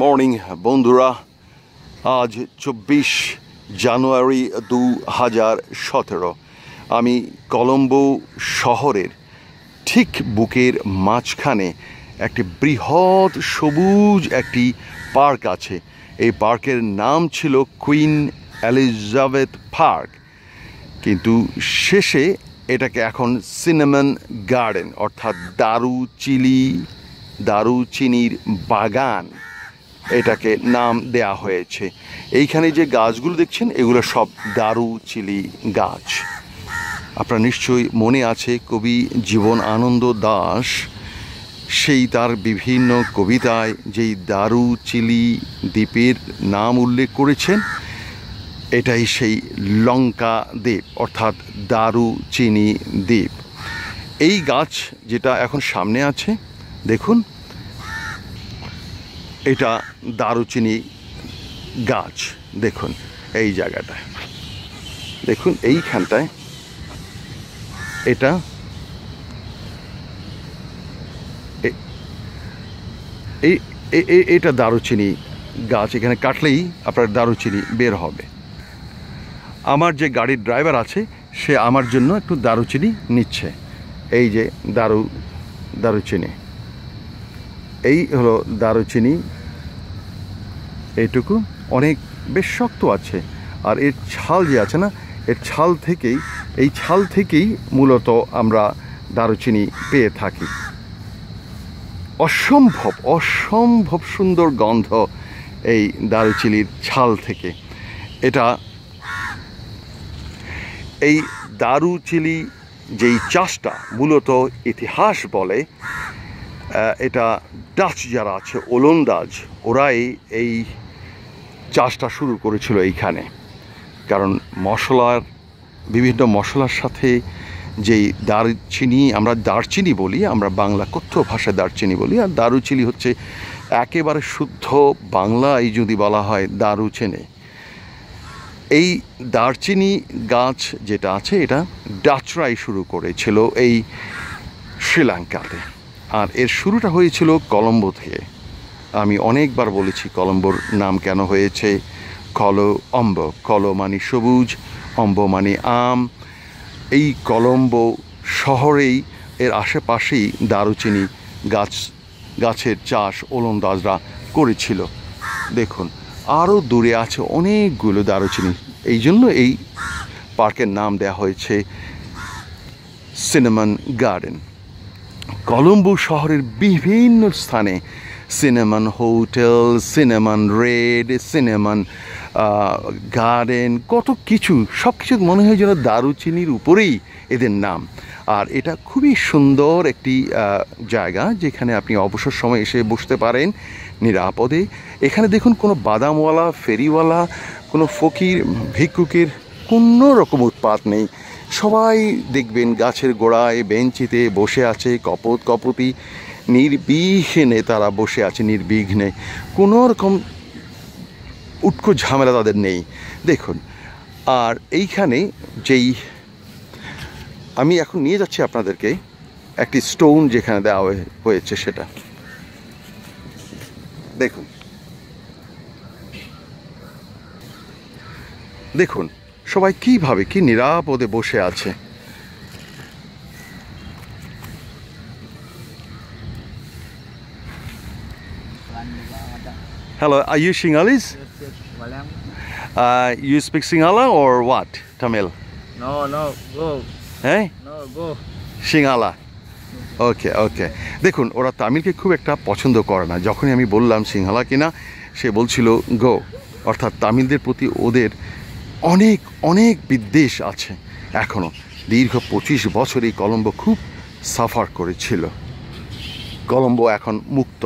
Morning বন্ধুরা আজ চব্বিশ জানুয়ারি দু হাজার সতেরো আমি কলম্বো শহরের ঠিক বুকের মাঝখানে একটি বৃহৎ সবুজ একটি পার্ক আছে এই পার্কের নাম ছিল কুইন এলিজাবেথ পার্ক কিন্তু শেষে এটাকে এখন সিনেমন গার্ডেন অর্থাৎ দারুচিলি দারুচিনির বাগান এটাকে নাম দেয়া হয়েছে এইখানে যে গাছগুলো দেখছেন এগুলো সব দারু চিলি গাছ আপনার নিশ্চয়ই মনে আছে কবি জীবন আনন্দ দাস সেই তার বিভিন্ন কবিতায় যেই দারু চিলি দ্বীপের নাম উল্লেখ করেছেন এটাই সেই লঙ্কা দ্বীপ অর্থাৎ দারু চিনি দ্বীপ এই গাছ যেটা এখন সামনে আছে দেখুন এটা দারুচিনি গাছ দেখুন এই জায়গাটায় দেখুন এইখানটায় এটা এই এটা দারুচিনি গাছ এখানে কাটলেই আপনার দারুচিনি বের হবে আমার যে গাড়ির ড্রাইভার আছে সে আমার জন্য একটু দারুচিনি নিচ্ছে এই যে দারু দারুচিনি এই হলো দারুচিনি এইটুকু অনেক বেশ শক্ত আছে আর এর ছাল যে আছে না এর ছাল থেকেই এই ছাল থেকেই মূলত আমরা দারুচিনি পেয়ে থাকি অসম্ভব অসম্ভব সুন্দর গন্ধ এই দারুচিনির ছাল থেকে এটা এই দারুচিনি যেই চাষটা মূলত ইতিহাস বলে এটা ডাচ যারা আছে ওলন্দাজ ওরাই এই চাষটা শুরু করেছিল এইখানে কারণ মশলার বিভিন্ন মশলার সাথে যেই দারচিনি আমরা দারচিনি বলি আমরা বাংলা কথ্য ভাষায় দারচিনি বলি আর দারুচিনি হচ্ছে একেবারে শুদ্ধ বাংলায় যদি বলা হয় দারুচেনে এই দারচিনি গাছ যেটা আছে এটা ডাচরাই শুরু করেছিল এই শ্রীলঙ্কাতে আর এর শুরুটা হয়েছিল কলম্বো থেকে আমি অনেকবার বলেছি কলম্বোর নাম কেন হয়েছে কল অম্ব কল মানে সবুজ অম্ব মানে আম এই কলম্বো শহরেই এর আশেপাশেই দারুচিনি গাছ গাছের চাষ ওলন্দাজরা করেছিল দেখুন আরও দূরে আছে অনেকগুলো দারুচিনি এই জন্য এই পার্কের নাম দেয়া হয়েছে সিনেমন গার্ডেন কলম্বো শহরের বিভিন্ন স্থানে Cinnamon hotel Cinnamon Red Cinnamon Garden কত কিছু সব কিছু মনে হয় যেন দারুচিনির উপরেই এদের নাম আর এটা খুবই সুন্দর একটি জায়গা যেখানে আপনি অবসর সময় এসে বসতে পারেন নিরাপদে এখানে দেখুন কোনো বাদামওয়ালা ফেরিওয়ালা কোনো ফকির ভিক্ষুকের কোনো রকম উৎপাত নেই সবাই দেখবেন গাছের গোড়ায় বেঞ্চিতে বসে আছে কপত কপতি নির্বিঘ্নে তারা বসে আছে নির্বিঘ্নে কোনো রকম উটকো ঝামেলা তাদের নেই দেখুন আর এইখানে যেই আমি এখন নিয়ে যাচ্ছি আপনাদেরকে একটি স্টোন যেখানে দেওয়া হয়েছে সেটা দেখুন দেখুন সবাই কীভাবে কি নিরাপদে বসে আছে hello I you Sinhalese? You uh, speak speak Sinhala or Tamil Tamil? No, okay okay দেখুন ওরা তামিলকে খুব একটা পছন্দ করে না যখনই আমি বললাম সিংহালা কিনা সে বলছিল গো অর্থাৎ তামিলদের প্রতি ওদের অনেক অনেক বিদ্বেষ আছে এখনও দীর্ঘ পঁচিশ বছর এই কলম্বো খুব সাফার করেছিল কলম্বো এখন মুক্ত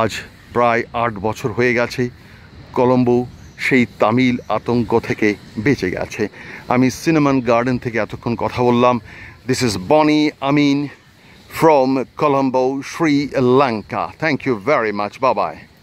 আজ প্রায় আট বছর হয়ে গেছে কলম্বো সেই তামিল আতঙ্ক থেকে বেঁচে গেছে আমি সিনেমান গার্ডেন থেকে এতক্ষণ কথা বললাম this is Boni Amin from Colombo Sri Lanka thank you very much বাবায়